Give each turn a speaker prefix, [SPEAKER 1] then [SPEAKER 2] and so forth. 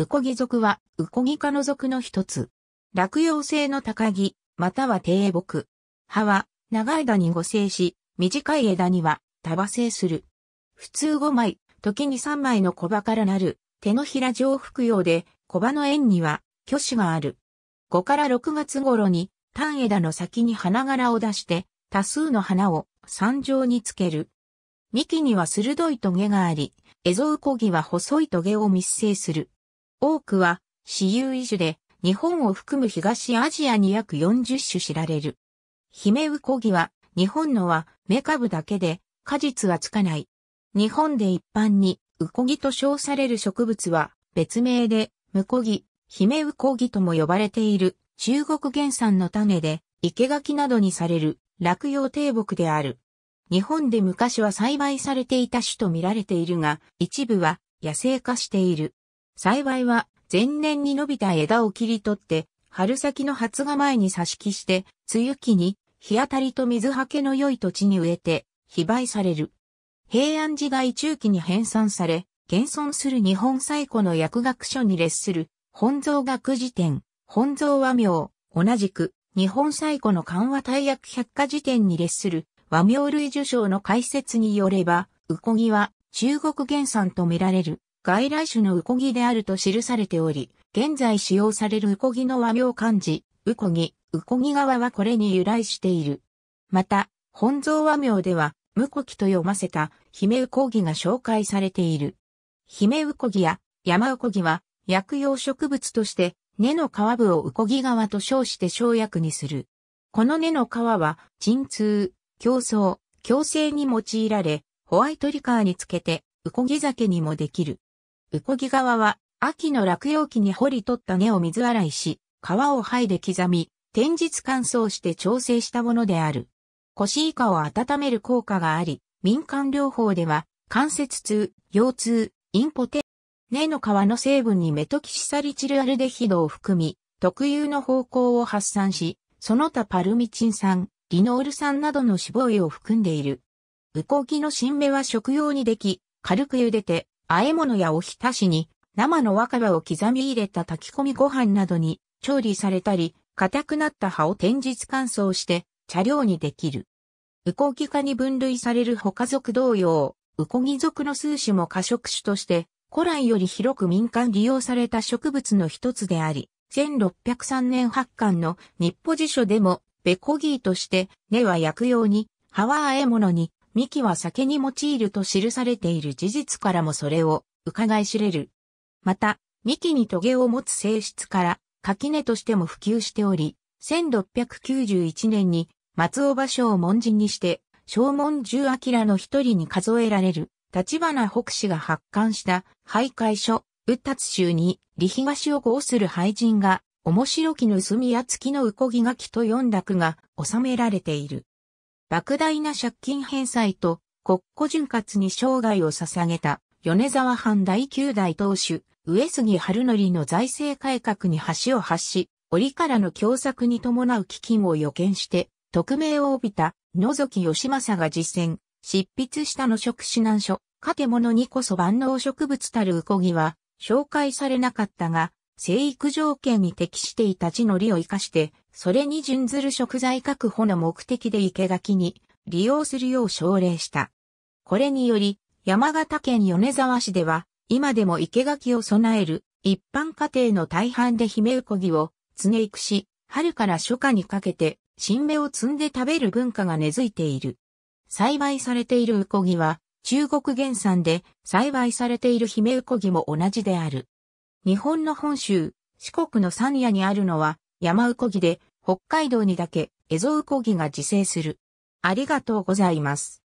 [SPEAKER 1] ウコギ族は、ウコギ科の族の一つ。落葉性の高木、または低木。葉は、長枝に五生し、短い枝には、束生する。普通五枚、時に三枚の小葉からなる、手のひら状服用で、小葉の縁には、挙手がある。5から6月頃に、単枝の先に花柄を出して、多数の花を、山上につける。幹には鋭い棘があり、エゾウコギは細い棘を密生する。多くは、私有遺種で、日本を含む東アジアに約40種知られる。ヒメウコギは、日本のは、メカブだけで、果実はつかない。日本で一般に、ウコギと称される植物は、別名で、ムコギ、ヒメウコギとも呼ばれている、中国原産の種で、生垣などにされる、落葉低木である。日本で昔は栽培されていた種と見られているが、一部は野生化している。幸いは前年に伸びた枝を切り取って、春先の発芽前に挿し木して、梅雨期に日当たりと水はけの良い土地に植えて、非売される。平安時代中期に編纂され、現存する日本最古の薬学書に列する、本草学辞典、本草和名、同じく、日本最古の緩和大薬百科辞典に列する、和名類受賞の解説によれば、ウコギは中国原産とみられる。外来種のウコギであると記されており、現在使用されるウコギの和名漢字、ウコギ、ウコギ川はこれに由来している。また、本草和名では、無コキと読ませた、姫ウコギが紹介されている。姫ウコギや山ウコギは、薬用植物として、根の皮部をウコギ川と称して生薬にする。この根の皮は、鎮痛、競争、強制に用いられ、ホワイトリカーにつけて、ウコギ酒にもできる。ウコギ側は、秋の落葉期に掘り取った根を水洗いし、皮を剥いで刻み、天日乾燥して調整したものである。コシイカを温める効果があり、民間療法では、関節痛、腰痛、インポテ、根の皮の成分にメトキシサリチルアルデヒドを含み、特有の方向を発散し、その他パルミチン酸、リノール酸などの脂肪油を含んでいる。ウコギの新芽は食用にでき、軽く茹でて、和え物やおひたしに、生の若葉を刻み入れた炊き込みご飯などに調理されたり、硬くなった葉を天日乾燥して茶料にできる。ウコギ科に分類される他族同様、ウコギ族の数種も過食種として、古来より広く民間利用された植物の一つであり、1603年発刊の日歩辞書でも、ベコギーとして、根は薬用に、葉は和え物に、ミキは酒に用いると記されている事実からもそれを伺い知れる。また、ミキにトゲを持つ性質から、垣根としても普及しており、1691年に松尾芭蕉を門人にして、正門十明の一人に数えられる、立花北氏が発刊した徘徊書、宇達集に、利東を合する廃人が、面白き盗みや月のうこぎ書きと読んだ句が収められている。莫大な借金返済と国庫潤滑に生涯を捧げた米沢藩第9代当主、上杉春則の財政改革に橋を発し、折からの共作に伴う基金を予見して、匿名を帯びた野崎義政が実践、執筆したの職指南書、建物にこそ万能植物たるうこぎは、紹介されなかったが、生育条件に適していた地の利を生かして、それに準ずる食材確保の目的で生垣に利用するよう奨励した。これにより、山形県米沢市では、今でも生垣を備える一般家庭の大半で姫うこぎを常育し、春から初夏にかけて新芽を摘んで食べる文化が根付いている。栽培されているうこぎは中国原産で栽培されている姫うこぎも同じである。日本の本州、四国の山野にあるのは山うこぎで、北海道にだけエゾウコギが自生する。ありがとうございます。